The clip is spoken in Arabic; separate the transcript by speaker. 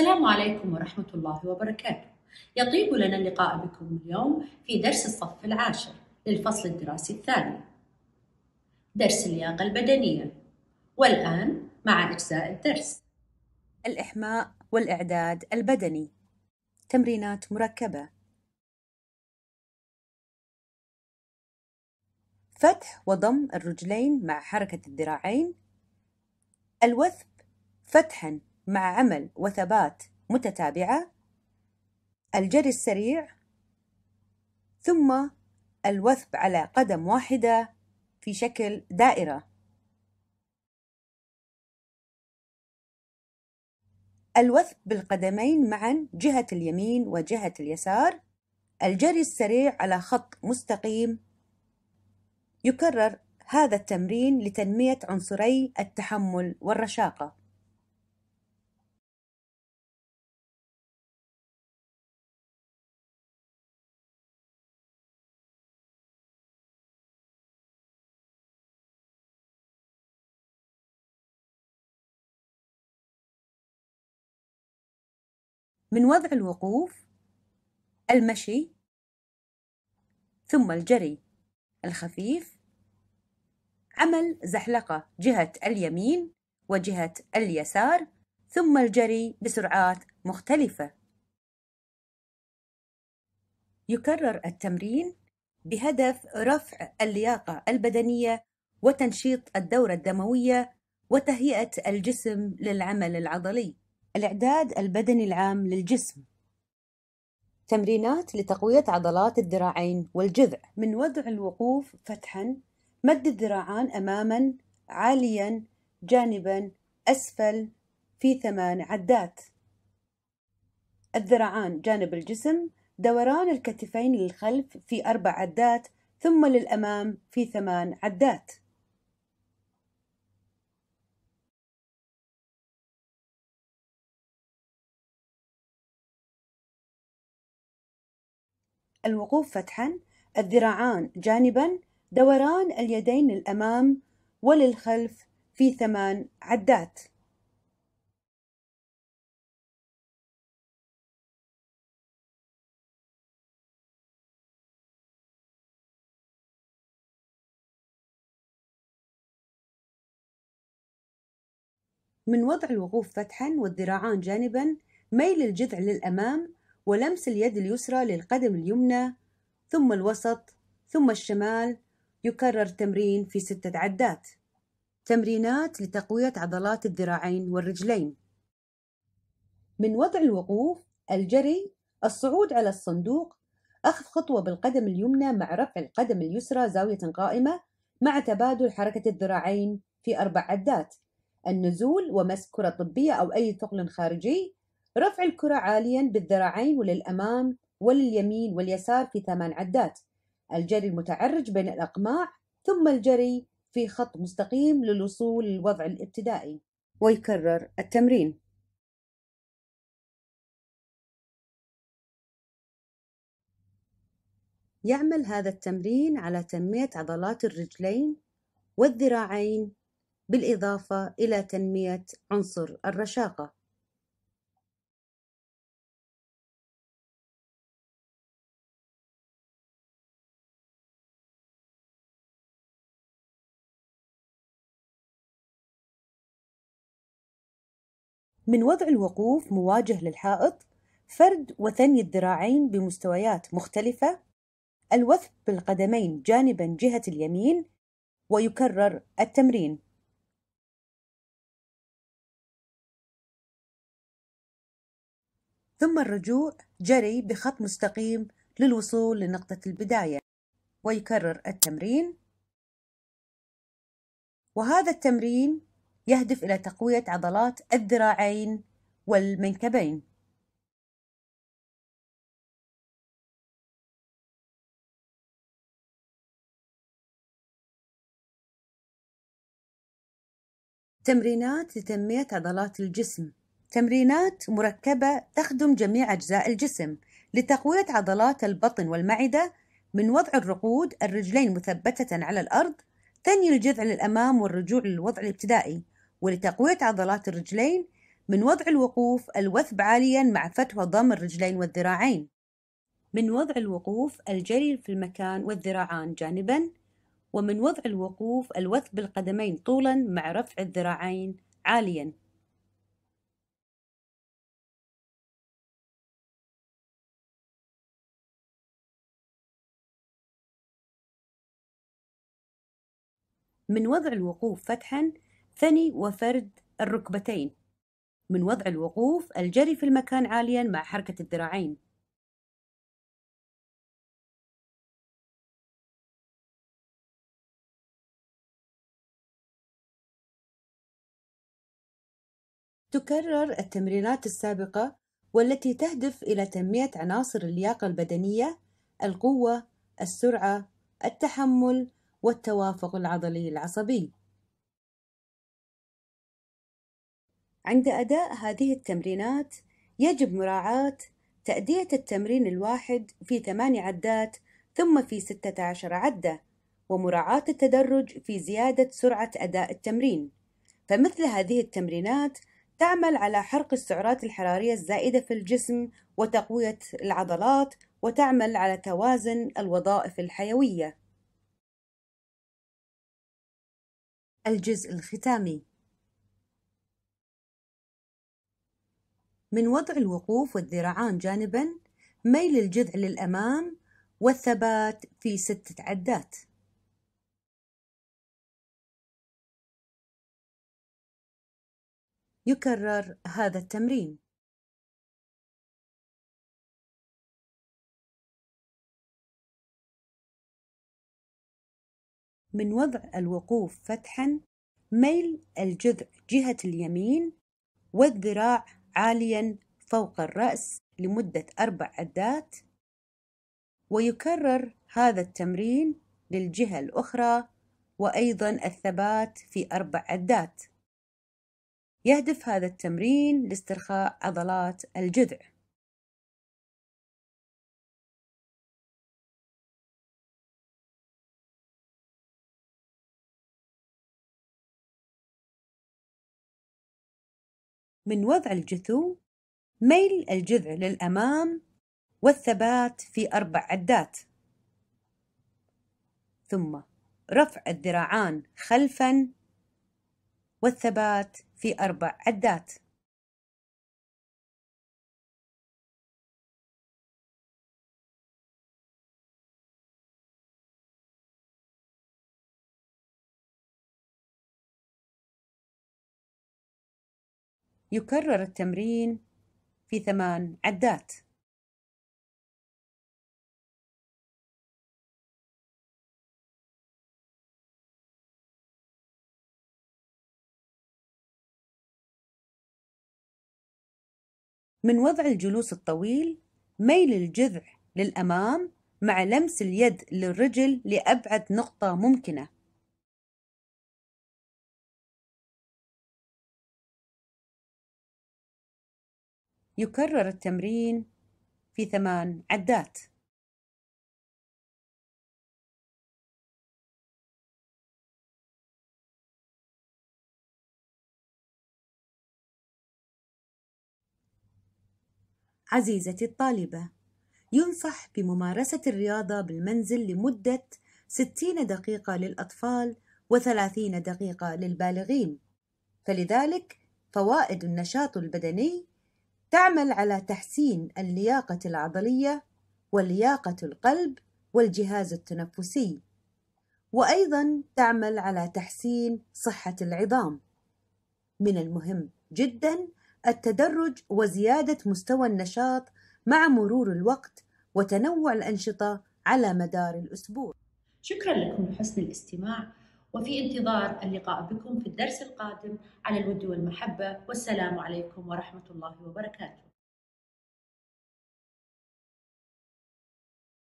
Speaker 1: السلام عليكم ورحمة الله وبركاته. يطيب لنا اللقاء بكم اليوم في درس الصف العاشر للفصل الدراسي الثاني. درس اللياقة البدنية. والآن مع أجزاء الدرس. الإحماء والإعداد البدني. تمرينات مركبة. فتح وضم الرجلين مع حركة الذراعين. الوثب فتحًا مع عمل وثبات متتابعة الجري السريع ثم الوثب على قدم واحدة في شكل دائرة الوثب بالقدمين معا جهة اليمين وجهة اليسار الجري السريع على خط مستقيم يكرر هذا التمرين لتنمية عنصري التحمل والرشاقة
Speaker 2: من وضع الوقوف
Speaker 1: المشي ثم الجري الخفيف عمل زحلقة جهة اليمين وجهة اليسار ثم الجري بسرعات مختلفة يكرر التمرين بهدف رفع اللياقة البدنية وتنشيط الدورة الدموية وتهيئة الجسم للعمل العضلي الإعداد البدني العام للجسم تمرينات لتقوية عضلات الذراعين والجذع من وضع الوقوف فتحا مد الذراعان أماما عاليا جانبا أسفل في ثمان عدات الذراعان جانب الجسم دوران الكتفين للخلف في أربع عدات ثم للأمام في ثمان عدات الوقوف فتحا الذراعان جانبا دوران اليدين للأمام وللخلف في ثمان عدات من وضع الوقوف فتحا والذراعان جانبا ميل الجذع للأمام ولمس اليد اليسرى للقدم اليمنى ثم الوسط ثم الشمال يكرر تمرين في ستة عدات تمرينات لتقوية عضلات الذراعين والرجلين من وضع الوقوف الجري الصعود على الصندوق أخذ خطوة بالقدم اليمنى مع رفع القدم اليسرى زاوية قائمة مع تبادل حركة الذراعين في أربع عدات النزول ومسك كرة طبية أو أي ثقل خارجي رفع الكرة عاليا بالذراعين وللأمام ولليمين واليسار في ثمان عدات الجري المتعرج بين الأقماع ثم الجري في خط مستقيم للوصول للوضع الابتدائي
Speaker 2: ويكرر التمرين
Speaker 1: يعمل هذا التمرين على تنمية عضلات الرجلين والذراعين بالإضافة إلى تنمية عنصر الرشاقة من وضع الوقوف مواجه للحائط فرد وثني الذراعين بمستويات مختلفة الوثب بالقدمين جانبا جهة اليمين ويكرر التمرين ثم الرجوع جري بخط مستقيم للوصول لنقطة البداية ويكرر التمرين وهذا التمرين يهدف إلى تقوية عضلات الذراعين والمنكبين تمرينات لتنمية عضلات الجسم تمرينات مركبة تخدم جميع أجزاء الجسم لتقوية عضلات البطن والمعدة من وضع الرقود الرجلين مثبتة على الأرض ثني الجذع للأمام والرجوع للوضع الابتدائي ولتقوية عضلات الرجلين من وضع الوقوف الوثب عاليا مع فتوى ضم الرجلين والذراعين من وضع الوقوف الجري في المكان والذراعان جانبا ومن وضع الوقوف الوثب القدمين طولا مع رفع الذراعين عاليا من وضع الوقوف فتحا ثني وفرد الركبتين من وضع الوقوف الجري في المكان عاليا مع حركة الذراعين تكرر التمرينات السابقة والتي تهدف إلى تنمية عناصر اللياقة البدنية القوة، السرعة، التحمل، والتوافق العضلي العصبي عند أداء هذه التمرينات يجب مراعاة تأدية التمرين الواحد في 8 عدات ثم في 16 عدة ومراعاة التدرج في زيادة سرعة أداء التمرين فمثل هذه التمرينات تعمل على حرق السعرات الحرارية الزائدة في الجسم وتقوية العضلات وتعمل على توازن الوظائف الحيوية الجزء الختامي من وضع الوقوف والذراعان جانبا ميل الجذع للأمام والثبات في ستة عدات
Speaker 2: يكرر هذا التمرين
Speaker 1: من وضع الوقوف فتحا ميل الجذع جهة اليمين والذراع عاليا فوق الرأس لمدة أربع عدات ويكرر هذا التمرين للجهة الأخرى وأيضا الثبات في أربع عدات يهدف هذا التمرين لاسترخاء عضلات الجذع من وضع الجثو ميل الجذع للأمام والثبات في أربع عدات ثم رفع الذراعان خلفا والثبات في أربع
Speaker 2: عدات يكرر التمرين في ثمان عدات
Speaker 1: من وضع الجلوس الطويل ميل الجذع للأمام مع لمس اليد للرجل لأبعد نقطة ممكنة
Speaker 2: يكرر التمرين في ثمان عدات
Speaker 1: عزيزتي الطالبة ينصح بممارسة الرياضة بالمنزل لمدة 60 دقيقة للأطفال و30 دقيقة للبالغين فلذلك فوائد النشاط البدني تعمل على تحسين اللياقة العضلية ولياقة القلب والجهاز التنفسي وأيضا تعمل على تحسين صحة العظام من المهم جدا التدرج وزيادة مستوى النشاط مع مرور الوقت وتنوع الأنشطة على مدار الأسبوع شكرا لكم لحسن الاستماع وفي انتظار اللقاء بكم في الدرس القادم على الود والمحبة والسلام عليكم ورحمة الله وبركاته